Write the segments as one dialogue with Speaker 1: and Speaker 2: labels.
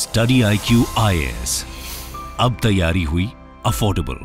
Speaker 1: study I Q I अब तैयारी हुई अफोर्डेबल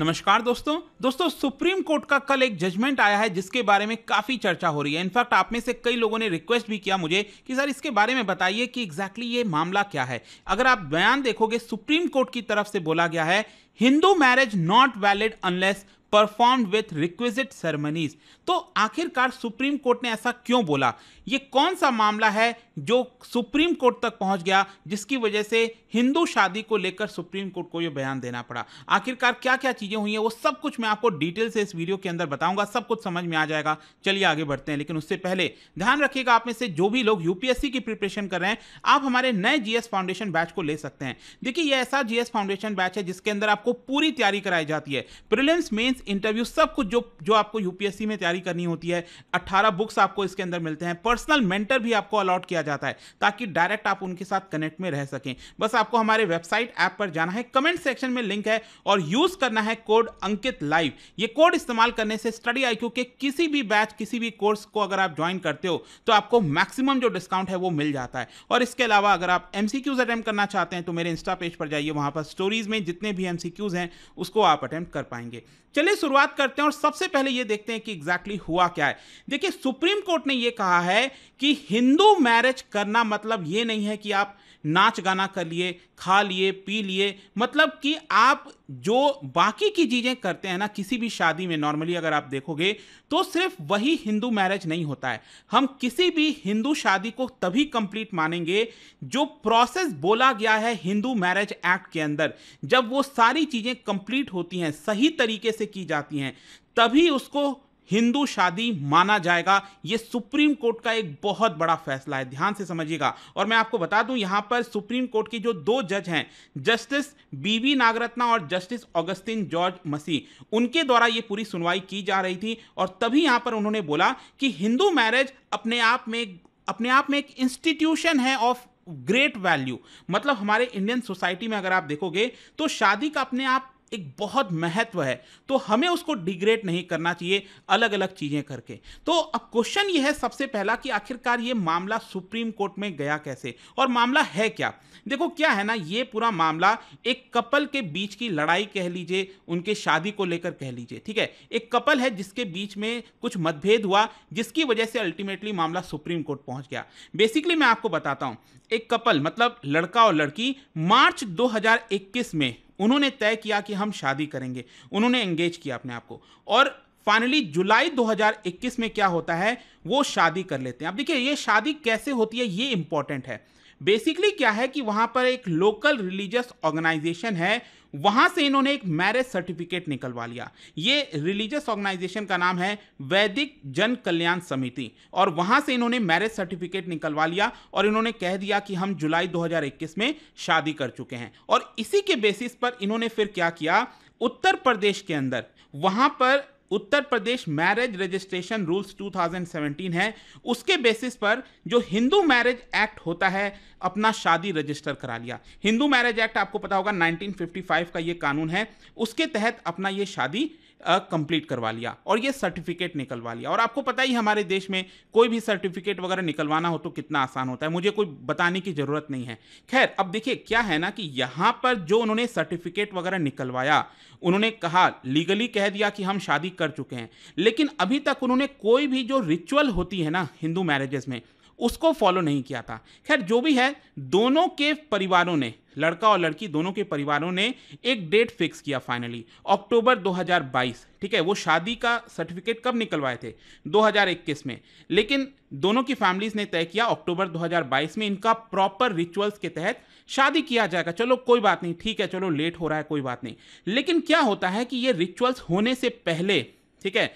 Speaker 1: नमस्कार दोस्तों दोस्तों सुप्रीम कोर्ट का कल एक जजमेंट आया है जिसके बारे में काफ़ी चर्चा हो रही है इनफैक्ट आप में से कई लोगों ने रिक्वेस्ट भी किया मुझे कि सर इसके बारे में बताइए कि एग्जैक्टली exactly ये मामला क्या है अगर आप बयान देखोगे सुप्रीम कोर्ट की तरफ से बोला गया है Hindu marriage not valid unless perform with requisite ceremonies तो आखिरकार सुप्रीम कोर्ट ने ऐसा क्यों बोला ये कौन सा मामला है जो सुप्रीम कोर्ट तक पहुंच गया जिसकी वजह से हिंदू शादी को लेकर सुप्रीम कोर्ट को यह बयान देना पड़ा आखिरकार क्या क्या चीज़ें हुई हैं वो सब कुछ मैं आपको डिटेल से इस वीडियो के अंदर बताऊंगा सब कुछ समझ में आ जाएगा चलिए आगे बढ़ते हैं लेकिन उससे पहले ध्यान रखिएगा आप में से जो भी लोग यूपीएससी की प्रिपरेशन कर रहे हैं आप हमारे नए जीएस फाउंडेशन बैच को ले सकते हैं देखिए यह ऐसा जीएस फाउंडेशन बैच है जिसके अंदर आपको पूरी तैयारी कराई जाती है प्रिलियम्स मेन्स क्विज इंटरव्यू सब कुछ जो जो आपको यूपीएससी में तैयारी करनी होती है 18 बुक्स आपको इसके अंदर मिलते हैं पर्सनल मेंटर भी आपको अलॉट किया जाता है ताकि डायरेक्ट आप उनके साथ कनेक्ट में रह सकें बस आपको हमारे वेबसाइट ऐप पर जाना है कमेंट सेक्शन में लिंक है और यूज करना है कोड अंकित लाइव ये कोड इस्तेमाल करने से स्टडी आई के किसी भी बैच किसी भी कोर्स को अगर आप ज्वाइन करते हो तो आपको मैक्सिमम जो डिस्काउंट है वो मिल जाता है और इसके अलावा अगर आप एम अटेम्प्ट करना चाहते हैं तो मेरे इंस्टा पेज पर जाइए वहां पर स्टोरीज में जितने भी एमसीक्यूज हैं उसको आप अटेम्प्ट कर पाएंगे चलिए पहले शुरुआत करते हैं और सबसे पहले ये देखते हैं कि एग्जैक्टली exactly हुआ क्या है देखिए सुप्रीम कोर्ट ने ये कहा है कि हिंदू मैरिज करना मतलब ये नहीं है कि आप नाच गाना कर लिए खा लिए पी लिए मतलब कि आप जो बाकी की चीज़ें करते हैं ना किसी भी शादी में नॉर्मली अगर आप देखोगे तो सिर्फ वही हिंदू मैरिज नहीं होता है हम किसी भी हिंदू शादी को तभी कंप्लीट मानेंगे जो प्रोसेस बोला गया है हिंदू मैरिज एक्ट के अंदर जब वो सारी चीज़ें कंप्लीट होती हैं सही तरीके से की जाती हैं तभी उसको हिंदू शादी माना जाएगा ये सुप्रीम कोर्ट का एक बहुत बड़ा फैसला है ध्यान से समझिएगा और मैं आपको बता दूं यहां पर सुप्रीम कोर्ट की जो दो जज हैं जस्टिस बीवी नागरत्ना और जस्टिस ऑगस्टिन जॉर्ज मसी उनके द्वारा ये पूरी सुनवाई की जा रही थी और तभी यहां पर उन्होंने बोला कि हिंदू मैरिज अपने आप में अपने आप में एक इंस्टीट्यूशन है ऑफ ग्रेट वैल्यू मतलब हमारे इंडियन सोसाइटी में अगर आप देखोगे तो शादी का अपने आप एक बहुत महत्व है तो हमें उसको डिग्रेड नहीं करना चाहिए अलग अलग चीज़ें करके तो अब क्वेश्चन ये है सबसे पहला कि आखिरकार ये मामला सुप्रीम कोर्ट में गया कैसे और मामला है क्या देखो क्या है ना ये पूरा मामला एक कपल के बीच की लड़ाई कह लीजिए उनके शादी को लेकर कह लीजिए ठीक है एक कपल है जिसके बीच में कुछ मतभेद हुआ जिसकी वजह से अल्टीमेटली मामला सुप्रीम कोर्ट पहुंच गया बेसिकली मैं आपको बताता हूं एक कपल मतलब लड़का और लड़की मार्च 2021 में उन्होंने तय किया कि हम शादी करेंगे उन्होंने एंगेज किया अपने आप को और फाइनली जुलाई 2021 में क्या होता है वो शादी कर लेते हैं अब देखिए ये शादी कैसे होती है ये इंपॉर्टेंट है बेसिकली क्या है कि वहां पर एक लोकल रिलीजियस ऑर्गेनाइजेशन है वहां से इन्होंने एक मैरिज सर्टिफिकेट निकलवा लिया ये रिलीजियस ऑर्गेनाइजेशन का नाम है वैदिक जन कल्याण समिति और वहां से इन्होंने मैरिज सर्टिफिकेट निकलवा लिया और इन्होंने कह दिया कि हम जुलाई 2021 में शादी कर चुके हैं और इसी के बेसिस पर इन्होंने फिर क्या किया उत्तर प्रदेश के अंदर वहां पर Uttar Pradesh marriage registration rules 2017 है उसके बेसिस पर जो हिंदू मैरिज एक्ट होता है अपना शादी रजिस्टर करा लिया हिंदू मैरिज एक्ट आपको पता होगा 1955 का ये कानून है उसके तहत अपना ये शादी कंप्लीट करवा लिया और ये सर्टिफिकेट निकलवा लिया और आपको पता ही हमारे देश में कोई भी सर्टिफिकेट वगैरह निकलवाना हो तो कितना आसान होता है मुझे कोई बताने की ज़रूरत नहीं है खैर अब देखिए क्या है ना कि यहाँ पर जो उन्होंने सर्टिफिकेट वगैरह निकलवाया उन्होंने कहा लीगली कह दिया कि हम शादी कर चुके हैं लेकिन अभी तक उन्होंने कोई भी जो रिचुअल होती है ना हिंदू मैरिजेस में उसको फॉलो नहीं किया था खैर जो भी है दोनों के परिवारों ने लड़का और लड़की दोनों के परिवारों ने एक डेट फिक्स किया फाइनली अक्टूबर 2022 ठीक है वो शादी का सर्टिफिकेट कब निकलवाए थे 2021 में लेकिन दोनों की फैमिलीज ने तय किया अक्टूबर 2022 में इनका प्रॉपर रिचुअल्स के तहत शादी किया जाएगा चलो कोई बात नहीं ठीक है चलो लेट हो रहा है कोई बात नहीं लेकिन क्या होता है कि ये रिचुअल्स होने से पहले ठीक है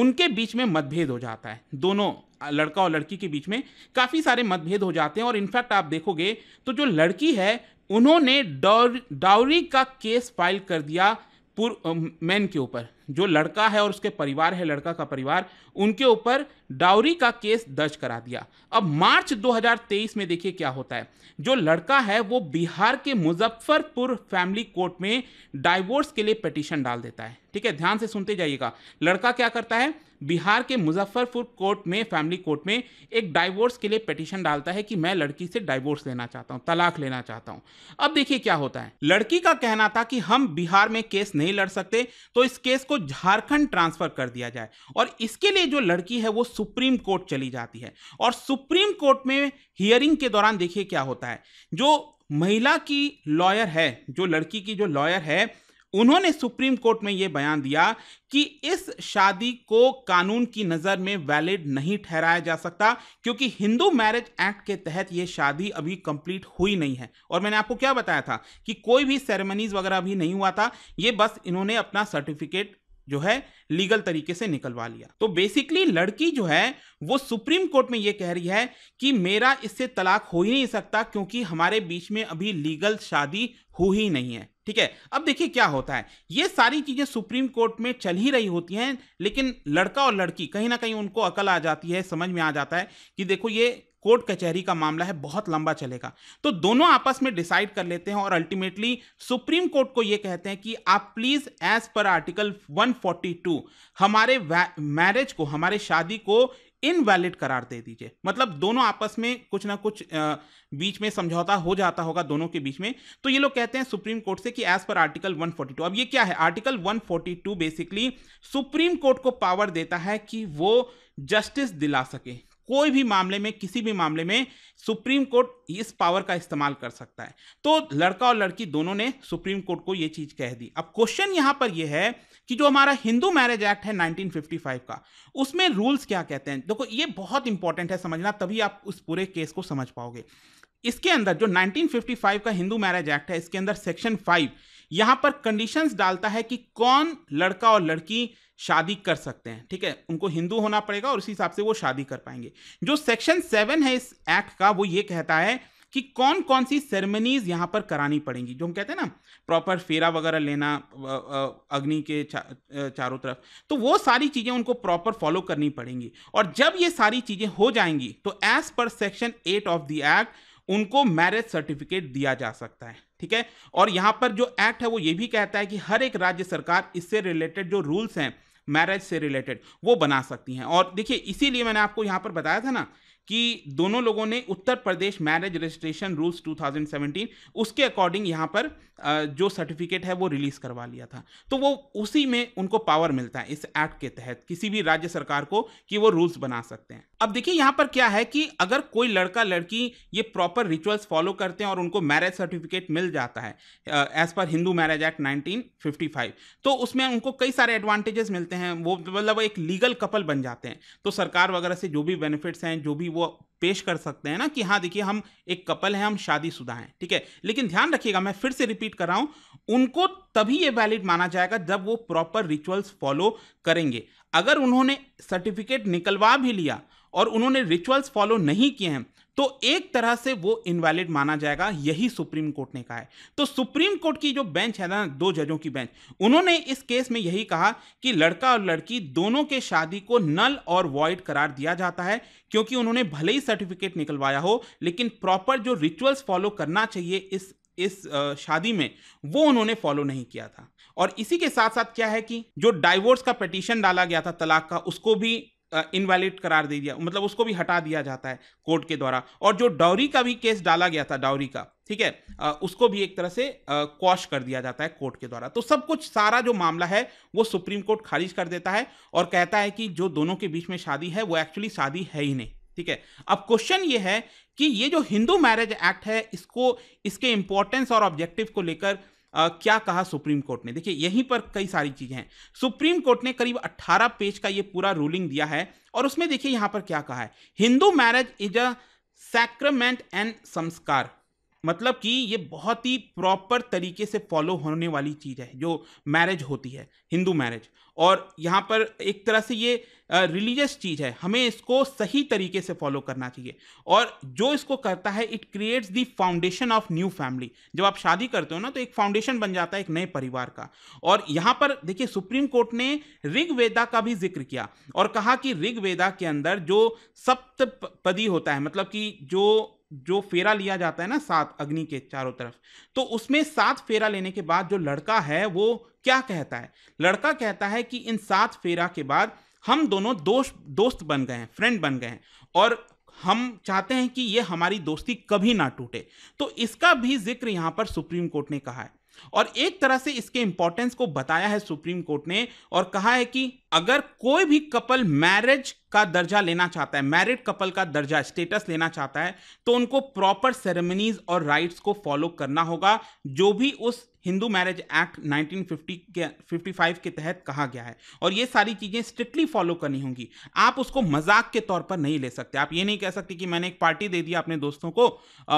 Speaker 1: उनके बीच में मतभेद हो जाता है दोनों लड़का और लड़की के बीच में काफ़ी सारे मतभेद हो जाते हैं और इनफैक्ट आप देखोगे तो जो लड़की है उन्होंने डाउरी का केस फाइल कर दिया मैन के ऊपर जो लड़का है और उसके परिवार है लड़का का परिवार उनके ऊपर डाउरी का केस दर्ज करा दिया अब मार्च 2023 में देखिए क्या होता है जो लड़का है वो बिहार के मुजफ्फरपुर फैमिली कोर्ट में डाइवोर्स के लिए पिटीशन डाल देता है ठीक है ध्यान से सुनते जाइएगा लड़का क्या करता है बिहार के मुजफ्फरपुर कोर्ट में फैमिली कोर्ट में एक डाइवोर्स के लिए पिटीशन डालता है कि मैं लड़की से डाइवोर्स लेना चाहता हूं तलाक लेना चाहता हूं अब देखिए क्या होता है लड़की का कहना था कि हम बिहार में केस नहीं लड़ सकते तो इस केस को झारखंड ट्रांसफर कर दिया जाए और इसके लिए जो लड़की है वो सुप्रीम कोर्ट चली जाती है और सुप्रीम कोर्ट में हियरिंग के दौरान देखिए क्या होता है जो महिला की लॉयर है जो लड़की की जो लॉयर है उन्होंने सुप्रीम कोर्ट में यह बयान दिया कि इस शादी को कानून की नज़र में वैलिड नहीं ठहराया जा सकता क्योंकि हिंदू मैरिज एक्ट के तहत यह शादी अभी कंप्लीट हुई नहीं है और मैंने आपको क्या बताया था कि कोई भी सेरेमनीज वगैरह अभी नहीं हुआ था ये बस इन्होंने अपना सर्टिफिकेट जो है लीगल तरीके से निकलवा लिया तो बेसिकली लड़की जो है वो सुप्रीम कोर्ट में ये कह रही है कि मेरा इससे तलाक हो ही नहीं सकता क्योंकि हमारे बीच में अभी लीगल शादी हुई ही नहीं है ठीक है अब देखिए क्या होता है ये सारी चीज़ें सुप्रीम कोर्ट में चल ही रही होती हैं लेकिन लड़का और लड़की कहीं ना कहीं उनको अकल आ जाती है समझ में आ जाता है कि देखो ये कोर्ट कचहरी का मामला है बहुत लंबा चलेगा तो दोनों आपस में डिसाइड कर लेते हैं और अल्टीमेटली सुप्रीम कोर्ट को यह कहते हैं कि आप प्लीज एज पर आर्टिकल 142 हमारे मैरिज को हमारे शादी को इनवैलिड करार दे दीजिए मतलब दोनों आपस में कुछ ना कुछ आ, बीच में समझौता हो जाता होगा दोनों के बीच में तो ये लोग कहते हैं सुप्रीम कोर्ट से कि एज पर आर्टिकल 142 अब ये क्या है आर्टिकल 142 बेसिकली सुप्रीम कोर्ट को पावर देता है कि वो जस्टिस दिला सके कोई भी मामले में किसी भी मामले में सुप्रीम कोर्ट इस पावर का इस्तेमाल कर सकता है तो लड़का और लड़की दोनों ने सुप्रीम कोर्ट को यह चीज कह दी अब क्वेश्चन यहां पर यह है कि जो हमारा हिंदू मैरिज एक्ट है 1955 का उसमें रूल्स क्या कहते हैं देखो ये बहुत इंपॉर्टेंट है समझना तभी आप उस पूरे केस को समझ पाओगे इसके अंदर जो 1955 का हिंदू मैरिज एक्ट है इसके अंदर सेक्शन फाइव यहां पर कंडीशंस डालता है कि कौन लड़का और लड़की शादी कर सकते हैं ठीक है उनको हिंदू होना पड़ेगा और उसी हिसाब से वो शादी कर पाएंगे जो सेक्शन सेवन है इस एक्ट का वो ये कहता है कि कौन कौन सी सेरेमनीज यहाँ पर करानी पड़ेंगी जो हम कहते हैं ना प्रॉपर फेरा वगैरह लेना अग्नि के चा, चारों तरफ तो वो सारी चीज़ें उनको प्रॉपर फॉलो करनी पड़ेंगी और जब ये सारी चीज़ें हो जाएंगी तो as per section eight of the act उनको मैरिज सर्टिफिकेट दिया जा सकता है ठीक है और यहाँ पर जो एक्ट है वो ये भी कहता है कि हर एक राज्य सरकार इससे रिलेटेड जो रूल्स हैं मैरिज से रिलेटेड वो बना सकती हैं और देखिए इसीलिए मैंने आपको यहाँ पर बताया था ना कि दोनों लोगों ने Uttar Pradesh marriage registration rules 2017 उसके अकॉर्डिंग यहाँ पर जो सर्टिफिकेट है वो रिलीज़ करवा लिया था तो वो उसी में उनको पावर मिलता है इस एक्ट के तहत किसी भी राज्य सरकार को कि वो रूल्स बना सकते हैं अब देखिए यहाँ पर क्या है कि अगर कोई लड़का लड़की ये प्रॉपर रिचुअल्स फॉलो करते हैं और उनको मैरिज सर्टिफिकेट मिल जाता है as per Hindu marriage act 1955 तो उसमें उनको कई सारे एडवांटेजेस मिलते हैं वो मतलब एक लीगल कपल बन जाते हैं तो सरकार वगैरह से जो भी बेनिफिट्स हैं जो भी वो पेश कर सकते हैं ना कि हाँ देखिए हम एक कपल हैं हम शादीशुदा हैं ठीक है लेकिन ध्यान रखिएगा मैं फिर से रिपीट कर रहा हूँ उनको तभी ये वैलिड माना जाएगा जब वो प्रॉपर रिचुअल्स फॉलो करेंगे अगर उन्होंने सर्टिफिकेट निकलवा भी लिया और उन्होंने रिचुअल्स फॉलो नहीं किए हैं तो एक तरह से वो इनवैलिड माना जाएगा यही सुप्रीम कोर्ट ने कहा है तो सुप्रीम कोर्ट की जो बेंच है ना दो जजों की बेंच उन्होंने इस केस में यही कहा कि लड़का और लड़की दोनों के शादी को नल और वॉइड करार दिया जाता है क्योंकि उन्होंने भले ही सर्टिफिकेट निकलवाया हो लेकिन प्रॉपर जो रिचुअल्स फॉलो करना चाहिए इस इस शादी में वो उन्होंने फॉलो नहीं किया था और इसी के साथ साथ क्या है कि जो डाइवोर्स का पटिशन डाला गया था तलाक का उसको भी इनवैलिड करार दे दिया मतलब उसको भी हटा दिया जाता है कोर्ट के द्वारा और जो डाउरी का भी केस डाला गया था डाउरी का ठीक है आ, उसको भी एक तरह से क्वाश कर दिया जाता है कोर्ट के द्वारा तो सब कुछ सारा जो मामला है वो सुप्रीम कोर्ट खारिज कर देता है और कहता है कि जो दोनों के बीच में शादी है वो एक्चुअली शादी है ही नहीं ठीक है अब क्वेश्चन ये है कि ये जो हिंदू मैरिज एक्ट है इसको इसके इंपॉर्टेंस और ऑब्जेक्टिव को लेकर आ, क्या कहा सुप्रीम कोर्ट ने देखिए यहीं पर कई सारी चीज़ें हैं सुप्रीम कोर्ट ने करीब 18 पेज का ये पूरा रूलिंग दिया है और उसमें देखिए यहां पर क्या कहा है Hindu marriage is a sacrament and sanskar मतलब कि ये बहुत ही प्रॉपर तरीके से फॉलो होने वाली चीज़ है जो मैरिज होती है हिंदू मैरिज और यहाँ पर एक तरह से ये रिलीजियस चीज़ है हमें इसको सही तरीके से फॉलो करना चाहिए और जो इसको करता है it creates the foundation of new family जब आप शादी करते हो ना तो एक फाउंडेशन बन जाता है एक नए परिवार का और यहाँ पर देखिए सुप्रीम कोर्ट ने ऋग का भी जिक्र किया और कहा कि ऋग के अंदर जो सप्तपदी होता है मतलब कि जो जो फेरा लिया जाता है ना सात अग्नि के चारों तरफ तो उसमें सात फेरा लेने के बाद जो लड़का है वो क्या कहता है लड़का कहता है कि इन सात फेरा के बाद हम दोनों दोस्त दोस्त बन गए हैं फ्रेंड बन गए हैं और हम चाहते हैं कि ये हमारी दोस्ती कभी ना टूटे तो इसका भी जिक्र यहाँ पर सुप्रीम कोर्ट ने कहा है और एक तरह से इसके इंपॉर्टेंस को बताया है सुप्रीम कोर्ट ने और कहा है कि अगर कोई भी कपल मैरिज का दर्जा लेना चाहता है मैरिड कपल का दर्जा स्टेटस लेना चाहता है तो उनको प्रॉपर सेरेमनीज और राइट्स को फॉलो करना होगा जो भी उस हिंदू मैरिज एक्ट 1950 के 55 के तहत कहा गया है और ये सारी चीज़ें स्ट्रिक्टली फॉलो करनी होंगी आप उसको मजाक के तौर पर नहीं ले सकते आप ये नहीं कह सकते कि मैंने एक पार्टी दे दिया अपने दोस्तों को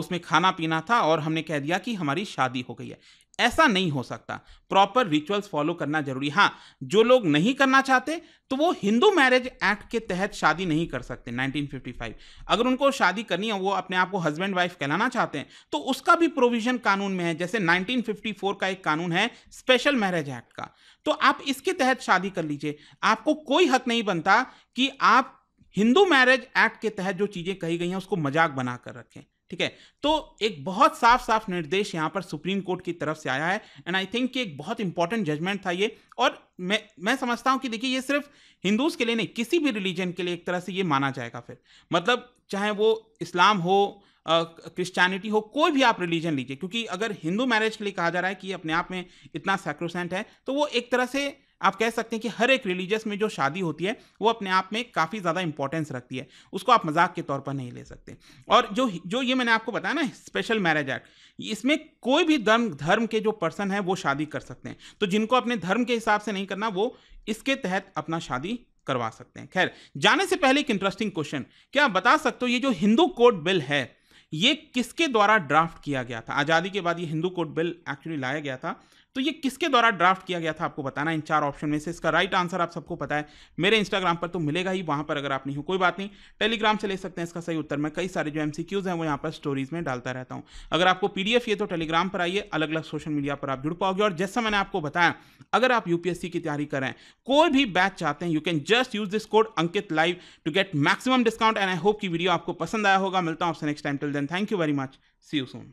Speaker 1: उसमें खाना पीना था और हमने कह दिया कि हमारी शादी हो गई है ऐसा नहीं हो सकता प्रॉपर रिचुअल्स फॉलो करना जरूरी हाँ जो लोग नहीं करना चाहते तो वो हिंदू मैरिज एक्ट के तहत शादी नहीं कर सकते 1955 अगर उनको शादी करनी है वो अपने आप को हस्बैंड वाइफ कहलाना चाहते हैं तो उसका भी प्रोविजन कानून में है जैसे 1954 का एक कानून है स्पेशल मैरिज एक्ट का तो आप इसके तहत शादी कर लीजिए आपको कोई हक नहीं बनता कि आप हिंदू मैरिज एक्ट के तहत जो चीज़ें कही गई हैं उसको मजाक बना कर रखें ठीक है तो एक बहुत साफ साफ निर्देश यहाँ पर सुप्रीम कोर्ट की तरफ से आया है एंड आई थिंक एक बहुत इंपॉर्टेंट जजमेंट था ये और मैं मैं समझता हूँ कि देखिए ये सिर्फ हिंदूज के लिए नहीं किसी भी रिलीजन के लिए एक तरह से ये माना जाएगा फिर मतलब चाहे वो इस्लाम हो क्रिश्चियनिटी uh, हो कोई भी आप रिलीजन लीजिए क्योंकि अगर हिंदू मैरिज के लिए कहा जा रहा है कि अपने आप में इतना सैक्रोसेंट है तो वो एक तरह से आप कह सकते हैं कि हर एक रिलीजियस में जो शादी होती है वो अपने आप में काफ़ी ज़्यादा इंपॉर्टेंस रखती है उसको आप मजाक के तौर पर नहीं ले सकते और जो जो ये मैंने आपको बताया ना स्पेशल मैरिज एक्ट इसमें कोई भी धर्म धर्म के जो पर्सन है वो शादी कर सकते हैं तो जिनको अपने धर्म के हिसाब से नहीं करना वो इसके तहत अपना शादी करवा सकते हैं खैर जाने से पहले एक इंटरेस्टिंग क्वेश्चन क्या आप बता सकते हो ये जो हिंदू कोर्ट बिल है ये किसके द्वारा ड्राफ्ट किया गया था आज़ादी के बाद ये हिंदू कोर्ट बिल एक्चुअली लाया गया था तो ये किसके द्वारा ड्राफ्ट किया गया था आपको बताना इन चार ऑप्शन में से इसका राइट आंसर आप सबको पता है मेरे इंस्टाग्राम पर तो मिलेगा ही वहां पर अगर आप नहीं हो कोई बात नहीं टेलीग्राम से ले सकते हैं इसका सही उत्तर मैं कई सारे जो एम हैं वो यहाँ पर स्टोरीज में डालता रहता हूँ अगर आपको पी ये तो टेलीग्राम पर आइए अलग अलग सोशल मीडिया पर आप जुड़ पाओगे और जैसा मैंने आपको बताया अगर आप यूपीएससी की तैयारी करें कोई भी बैच चाहते हैं you can just use this code Ankit live to get maximum discount and I hope की वीडियो आपको पसंद आया होगा मिलता हूँ आपसे next time till then thank you very much see you Son